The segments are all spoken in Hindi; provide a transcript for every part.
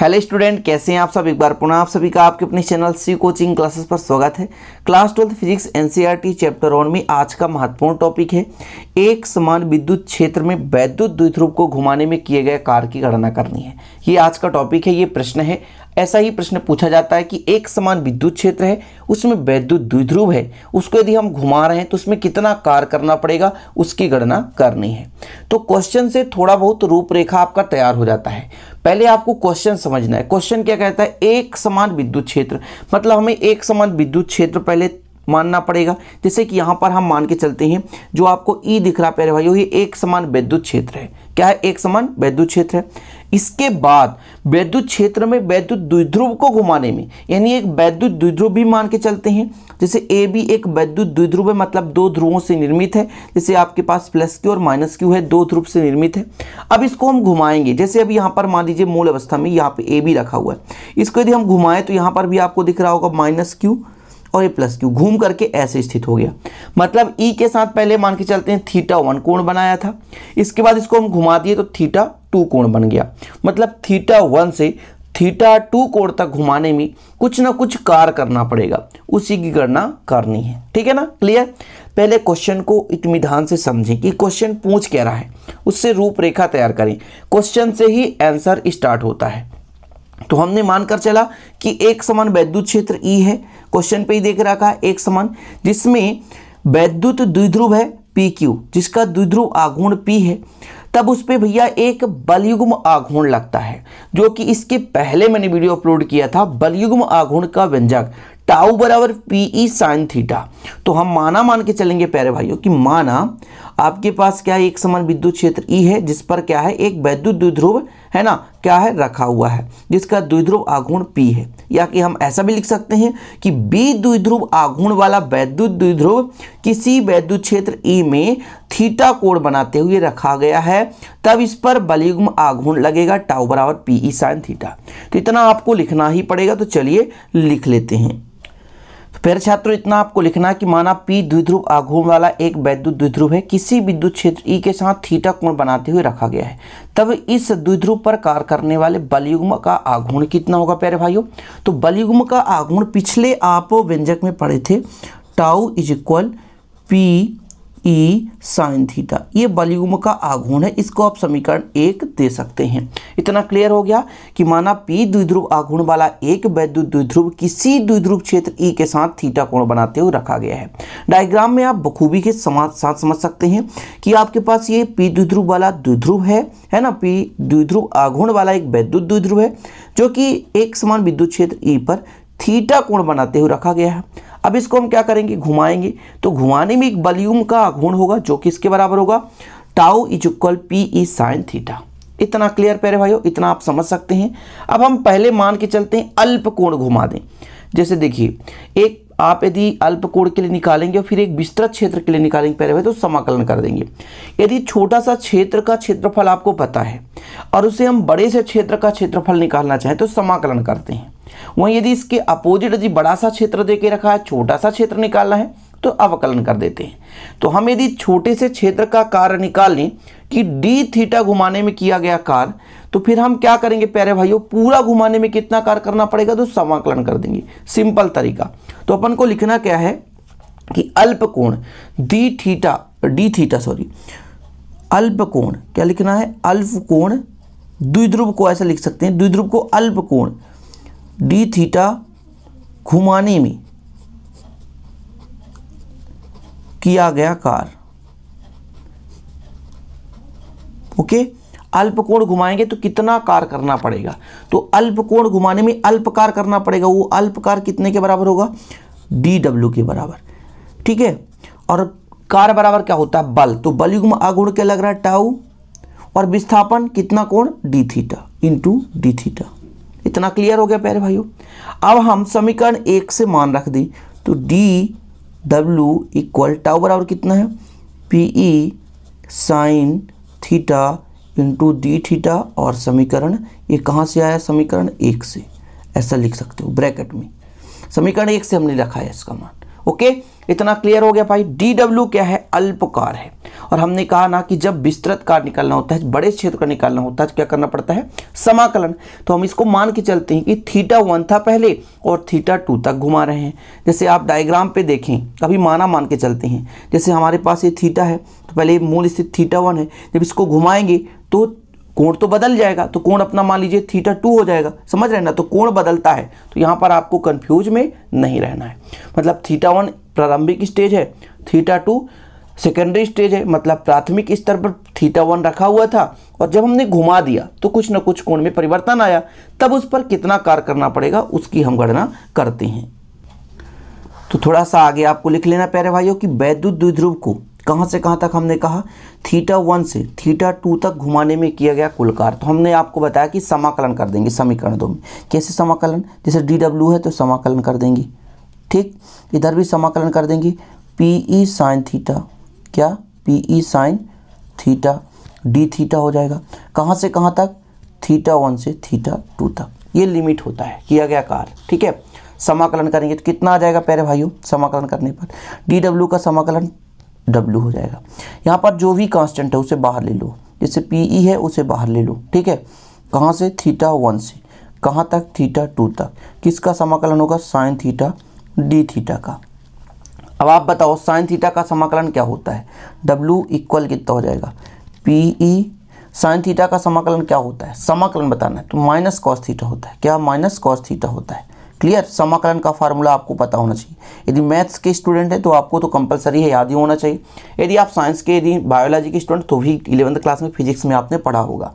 हेलो स्टूडेंट कैसे हैं आप सब एक बार पुनः आप सभी का आपके अपने चैनल सी कोचिंग क्लासेस पर स्वागत है class twelfth physics NCERT chapter one में आज का महत्वपूर्ण टॉपिक है एक समान विद्युत क्षेत्र में वैद्युत द्विध्रुव को घुमाने में किए गए कार्य की गणना करनी है ये आज का टॉपिक है ये प्रश्न है ऐसा ही प्रश्न पूछा जाता है कि एक समान विद्युत क्षेत्र है उसमें वैद्युत द्विध्रुव है उसको यदि हम घुमा रहे हैं तो उसमें कितना कार्य करना पड़ेगा उसकी गणना करनी है तो क्वेश्चन से थोड़ा बहुत रूपरेखा आपका तैयार हो जाता है पहले आपको क्वेश्चन समझना है क्वेश्चन क्या कहता है एक समान विद्युत क्षेत्र मतलब हमें एक समान विद्युत क्षेत्र पहले मानना पड़ेगा जैसे कि यहाँ पर हम मान के चलते हैं जो आपको ई e दिख रहा है भाई भाइयों ये एक समान वैद्युत क्षेत्र है क्या है एक समान वैद्युत क्षेत्र है इसके बाद वैद्युत क्षेत्र में वैद्युत द्विध्रुव को घुमाने में यानी एक वैद्युत द्विध्रुव भी मान के चलते हैं जैसे ए बी एक वैद्युत द्विध्रुव है मतलब दो ध्रुवों से निर्मित है जैसे आपके पास प्लस क्यू और माइनस क्यू है दो ध्रुव से निर्मित है अब इसको हम घुमाएंगे जैसे अब यहाँ पर मान लीजिए मूल अवस्था में यहाँ पे ए बी रखा हुआ है इसको यदि हम घुमाएं तो यहाँ पर भी आपको दिख रहा होगा माइनस क्यू और ए प्लस क्यू घूम करके ऐसे स्थित हो गया मतलब ई e के साथ पहले मान के चलते हैं थीटा वन कोण बनाया था इसके बाद इसको हम घुमा दिए तो थीटा टू कोण बन गया मतलब थीटा वन से थीटा टू कोण तक घुमाने में कुछ ना कुछ कार्य करना पड़ेगा उसी की गणना करनी है ठीक है ना क्लियर पहले क्वेश्चन को इतमिधान से समझें कि क्वेश्चन पूछ कह रहा है उससे रूपरेखा तैयार करें क्वेश्चन से ही आंसर स्टार्ट होता है तो हमने मानकर चला कि एक समान वैद्युत क्षेत्र ई e है क्वेश्चन पे ही देख रखा है एक समान जिसमें वैद्युत द्विध्रुव है पी क्यू जिसका द्विध्रुव आगुण पी है तब उस पर भैया एक बलयुग्म आघूर्ण लगता है जो कि इसके पहले मैंने वीडियो अपलोड किया था बलयुग्म आघूर्ण का व्यंजक टाउ बराबर पीई साइन थीटा तो हम माना मान के चलेंगे प्यारे भाइयों कि माना आपके पास क्या है एक समान विद्युत क्षेत्र ई e है जिस पर क्या है एक वैद्युत द्विध्रुव है ना क्या है रखा हुआ है जिसका द्विध्रुव आघूर्ण पी है या कि हम ऐसा भी लिख सकते हैं कि बी द्विध्रुव आघूर्ण वाला वैद्युत द्विध्रुव किसी वैद्युत क्षेत्र ई e में थीटा कोण बनाते हुए रखा गया है तब इस पर बलियुग्म आघूर्ण लगेगा टाउ बराबर पी ई साइन थीटा तो इतना आपको लिखना ही पड़ेगा तो चलिए लिख लेते हैं फिर तो छात्रों इतना आपको लिखना है कि माना पी द्विध्रुव आघूर्ण वाला एक वैद्युत द्विध्रुव है किसी विद्युत क्षेत्र ई e के साथ थीटा कोण बनाते हुए रखा गया है तब इस द्विध्रुव पर कार्य करने वाले बलयुग्म का आघूर्ण कितना होगा प्यारे भाइयों तो बलयुग्म का आघूर्ण पिछले आप व्यंजक में पढ़े थे tau is equal P E sine theta ये बलियुम का आघूर्ण है इसको आप समीकरण एक दे सकते हैं इतना क्लियर हो गया कि माना पी द्विध्रुव आघूर्ण वाला एक वैद्युत द्विध्रुव किसी द्विध्रुव क्षेत्र ई e के साथ थीटा कोण बनाते हुए रखा गया है डायग्राम में आप बखूबी के साथ समझ सकते हैं कि आपके पास ये पी द्विध्रुव वाला द्विध्रुव है है ना पी द्विध्रुव आघूर्ण वाला एक वैद्युत द्विध्रुव है जो कि एक समान विद्युत क्षेत्र ई e पर थीटा कोण बनाते हुए रखा गया है अब इसको हम क्या करेंगे घुमाएंगे तो घुमाने में एक वॉल्यूम का आघूर्ण होगा जो कि इसके बराबर होगा tau is equal P E sine theta इतना क्लियर प्यारे भाइयों इतना आप समझ सकते हैं अब हम पहले मान के चलते हैं अल्प कोण घुमा दें जैसे देखिए एक आप यदि अल्प कोण के लिए निकालेंगे और फिर एक विस्तृत क्षेत्र के लिए निकालेंगे पहले भाई तो समाकलन कर देंगे यदि छोटा सा क्षेत्र का क्षेत्रफल आपको पता है और उसे हम बड़े से क्षेत्र का क्षेत्रफल निकालना चाहें तो समाकलन करते हैं वहीं यदि इसके अपोजिट यदि बड़ा सा क्षेत्र दे के रखा है छोटा सा क्षेत्र निकालना है तो अवकलन कर देते हैं तो हम यदि छोटे से क्षेत्र का कार्य निकाल लें कि डी थीटा घुमाने में किया गया कार्य तो फिर हम क्या करेंगे प्यारे भाइयों पूरा घुमाने में कितना कार्य करना पड़ेगा तो समाकलन कर देंगे सिंपल तरीका तो अपन को लिखना क्या है कि अल्प कोण D theta D theta sorry अल्प कोण क्या लिखना है अल्प कोण द्विध्रुव को ऐसा लिख सकते हैं द्विध्रुव को अल्प कोण डी थीटा घुमाने में किया गया कार ओके अल्प कोण घुमाएंगे तो कितना कार करना पड़ेगा तो अल्प कोण घुमाने में अल्प कार करना पड़ेगा वो अल्प कार कितने के बराबर होगा डी डब्ल्यू के बराबर ठीक है और कार बराबर क्या होता है बल तो बल युग्म अगुण क्या लग रहा है टाऊ और विस्थापन कितना कोण D theta into D theta इतना क्लियर हो गया प्यारे भाइयों अब हम समीकरण एक से मान रख दी तो डी डब्ल्यू इक्वल टाउ बराबर कितना है P E sine theta into D theta और समीकरण ये कहाँ से आया समीकरण एक से ऐसा लिख सकते हो ब्रैकेट में समीकरण एक से हमने रखा है इसका मान ओके इतना क्लियर हो गया भाई डी डब्ल्यू क्या है अल्पकार है और हमने कहा ना कि जब विस्तृत कार निकालना होता है बड़े क्षेत्र का निकालना होता है तो क्या करना पड़ता है समाकलन तो हम इसको मान के चलते हैं कि थीटा वन था पहले और थीटा टू तक घुमा रहे हैं जैसे आप डायग्राम पे देखें अभी माना मान के चलते हैं जैसे हमारे पास ये थीटा है तो पहले मूल स्थित थीटा वन है जब इसको घुमाएंगे तो कोण तो बदल जाएगा तो कोण अपना मान लीजिए थीटा टू हो जाएगा समझ रहे ना तो कोण बदलता है तो यहाँ पर आपको कंफ्यूज में नहीं रहना है मतलब थीटा वन प्रारंभिक स्टेज है थीटा टू सेकेंडरी स्टेज है मतलब प्राथमिक स्तर पर थीटा वन रखा हुआ था और जब हमने घुमा दिया तो कुछ ना कुछ कोण में परिवर्तन आया तब उस पर कितना कार्य करना पड़ेगा उसकी हम गणना करते हैं तो थोड़ा सा आगे आपको लिख लेना प्यारे भाइयों कि वैद्युत द्विध्रुव को कहाँ से कहाँ तक हमने कहा थीटा वन से थीटा टू तक घुमाने में किया गया कुल कार्य तो हमने आपको बताया कि समाकलन कर देंगे समीकरण दो में कैसे समाकलन जैसे डी डब्ल्यू है तो समाकलन कर देंगे ठीक इधर भी समाकलन कर देंगे पी ई साइन थीटा क्या P E sine theta D theta हो जाएगा कहाँ से कहाँ तक थीटा वन से थीटा टू तक ये लिमिट होता है किया गया कार्य ठीक है समाकलन करेंगे तो कितना आ जाएगा पहले भाइयों समाकलन करने पर डी डब्ल्यू का समाकलन डब्ल्यू हो जाएगा यहाँ पर जो भी कांस्टेंट है उसे बाहर ले लो जैसे पी ई e है उसे बाहर ले लो ठीक है कहाँ से थीटा वन से कहाँ तक थीटा टू तक किसका समाकलन होगा साइन थीटा डी थीटा का अब आप बताओ साइन थीटा का समाकलन क्या होता है डब्ल्यू इक्वल कितना हो जाएगा पी ई साइन थीटा का समाकलन क्या होता है समाकलन बताना है तो माइनस कॉस थीटा होता है क्या माइनस कॉस थीटा होता है क्लियर समाकलन का फार्मूला आपको पता होना चाहिए यदि मैथ्स के स्टूडेंट है तो आपको तो कंपलसरी है याद ही होना चाहिए यदि आप साइंस के यदि बायोलॉजी के स्टूडेंट तो भी इलेवंथ क्लास में फिजिक्स में आपने पढ़ा होगा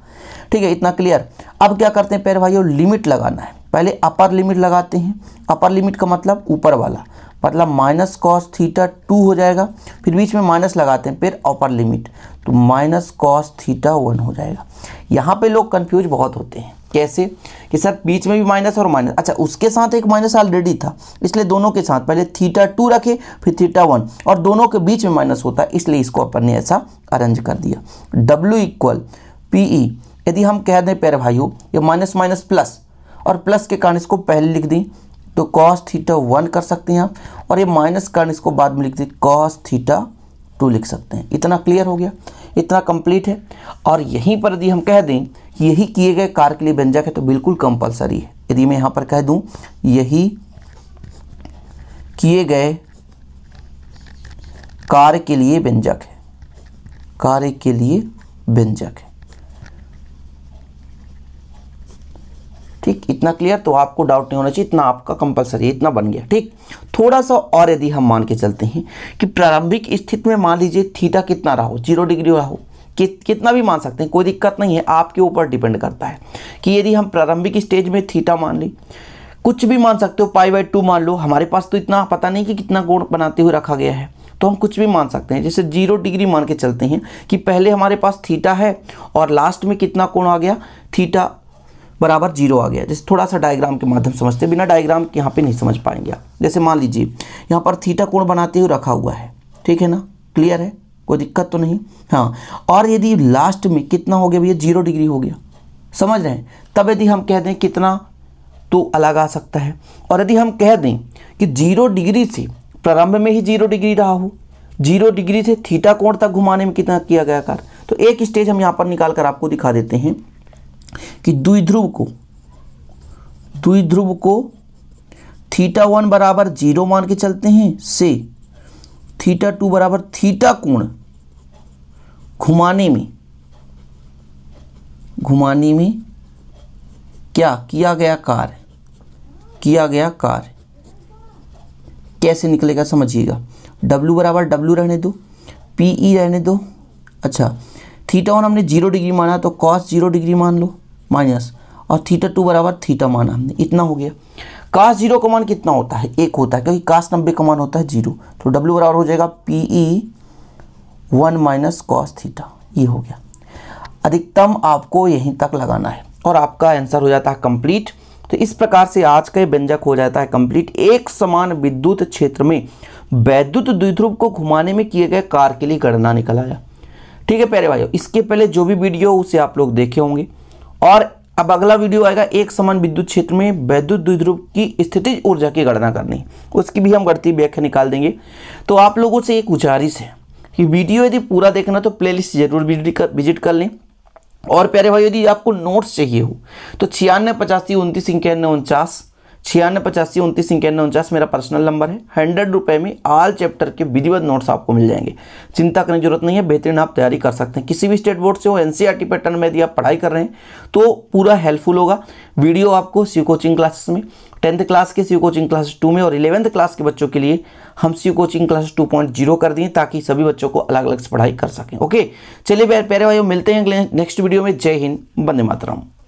ठीक है इतना क्लियर अब क्या करते हैं पैर भाइयों लिमिट लगाना है पहले अपर लिमिट लगाते हैं अपर लिमिट का मतलब ऊपर वाला मतलब माइनस कॉस थीटा टू हो जाएगा फिर बीच में माइनस लगाते हैं फिर अपर लिमिट तो माइनस कॉस थीटा वन हो जाएगा यहाँ पे लोग कंफ्यूज बहुत होते हैं कैसे कि सर बीच में भी माइनस और माइनस अच्छा उसके साथ एक माइनस ऑलरेडी था इसलिए दोनों के साथ पहले थीटा टू रखे फिर थीटा वन और दोनों के बीच में माइनस होता है इसलिए इसको अपन ने ऐसा अरेंज कर दिया डब्ल्यू इक्वल पी ई यदि हम कह दें प्यारे भाइयों ये माइनस माइनस प्लस और प्लस के कारण इसको पहले लिख दें तो कॉस थीटा वन कर सकते हैं आप और ये माइनस कारण इसको बाद में लिख दे कॉस थीटा टू लिख सकते हैं इतना क्लियर हो गया इतना कंप्लीट है और यहीं पर यदि हम कह दें कि यही किए गए कार्य के लिए व्यंजक है तो बिल्कुल कंपलसरी है यदि मैं यहाँ पर कह दूँ यही किए गए कार्य के लिए व्यंजक है कार्य के लिए व्यंजक है ठीक इतना क्लियर तो आपको डाउट नहीं होना चाहिए इतना आपका कंपलसरी है इतना बन गया ठीक थोड़ा सा और यदि हम मान के चलते हैं कि प्रारंभिक स्थिति में मान लीजिए थीटा कितना रहा हो जीरो डिग्री रहा हो कि, कितना भी मान सकते हैं कोई दिक्कत नहीं है आपके ऊपर डिपेंड करता है कि यदि हम प्रारंभिक स्टेज में थीटा मान ली कुछ भी मान सकते हो पाई बाई टू मान लो हमारे पास तो इतना पता नहीं कि कितना कोण बनाते हुए रखा गया है तो हम कुछ भी मान सकते हैं जैसे जीरो डिग्री मान के चलते हैं कि पहले हमारे पास थीटा है और लास्ट में कितना कोण आ गया थीटा बराबर जीरो आ गया जैसे थोड़ा सा डायग्राम के माध्यम समझते बिना डायग्राम के यहाँ पे नहीं समझ पाएंगे आप जैसे मान लीजिए यहाँ पर थीटा कोण बनाते हुए रखा हुआ है ठीक है ना क्लियर है कोई दिक्कत तो नहीं हाँ और यदि लास्ट में कितना हो गया भैया जीरो डिग्री हो गया समझ रहे हैं तब यदि हम कह दें कितना तो अलग आ सकता है और यदि हम कह दें कि जीरो डिग्री से प्रारंभ में ही जीरो डिग्री रहा हो जीरो डिग्री से थीटा कोण तक घुमाने में कितना किया गया कार्य तो एक स्टेज हम यहाँ पर निकाल कर आपको दिखा देते हैं कि ध्रुव को ध्रुव को थीटा वन बराबर जीरो मान के चलते हैं से थीटा टू बराबर थीटा कोण घुमाने में घुमाने में क्या किया गया कार्य किया गया कार्य कैसे निकलेगा समझिएगा W बराबर W रहने दो PE रहने दो अच्छा थीटा वन हमने जीरो डिग्री माना तो कॉस जीरो डिग्री मान लो माइनस और थीटा टू बराबर थीटा माना हमने इतना हो गया कास जीरो का मान कितना होता है एक होता है क्योंकि कास नब्बे का मान होता है जीरो तो डब्ल्यू बराबर हो जाएगा P E e one minus cos theta ये हो गया अधिकतम आपको यहीं तक लगाना है और आपका आंसर हो जाता है कंप्लीट तो इस प्रकार से आज का व्यंजक हो जाता है कंप्लीट एक समान विद्युत क्षेत्र में वैद्युत द्विध्रुव को घुमाने में किए गए कार्य के लिए गणना निकल आया ठीक है प्यारे भाइयों इसके पहले जो भी वीडियो उसे आप लोग देखे होंगे और अब अगला वीडियो आएगा एक समान विद्युत क्षेत्र में वैद्युत द्विध्रुव की स्थिति ऊर्जा की गणना करनी उसकी भी हम गणती व्याख्या निकाल देंगे तो आप लोगों से एक गुजारिश है कि वीडियो यदि पूरा देखना तो प्लेलिस्ट जरूर विजिट कर लें और प्यारे भाई यदि आपको नोट्स चाहिए हो तो छियानवे पचासी उनतीस इक्यानवे उनचास छियानवे पचासी उनतीस इक्यानवे उनचास मेरा पर्सनल नंबर है हंड्रेड रुपये में आल चैप्टर के विधिवत नोट्स आपको मिल जाएंगे चिंता करने की जरूरत नहीं है बेहतरीन आप तैयारी कर सकते हैं किसी भी स्टेट बोर्ड से हो एन पैटर्न e में यदि आप पढ़ाई कर रहे हैं तो पूरा हेल्पफुल होगा वीडियो आपको सी कोचिंग क्लासेस में टेंथ क्लास के सी कोचिंग क्लास टू में और इलेवंथ क्लास के बच्चों के लिए हम C coaching class two point zero कर दिए ताकि सभी बच्चों को अलग अलग से पढ़ाई कर सकें ओके चलिए प्यारे भाई मिलते हैं अगले नेक्स्ट वीडियो में जय हिंद बंदे मातराम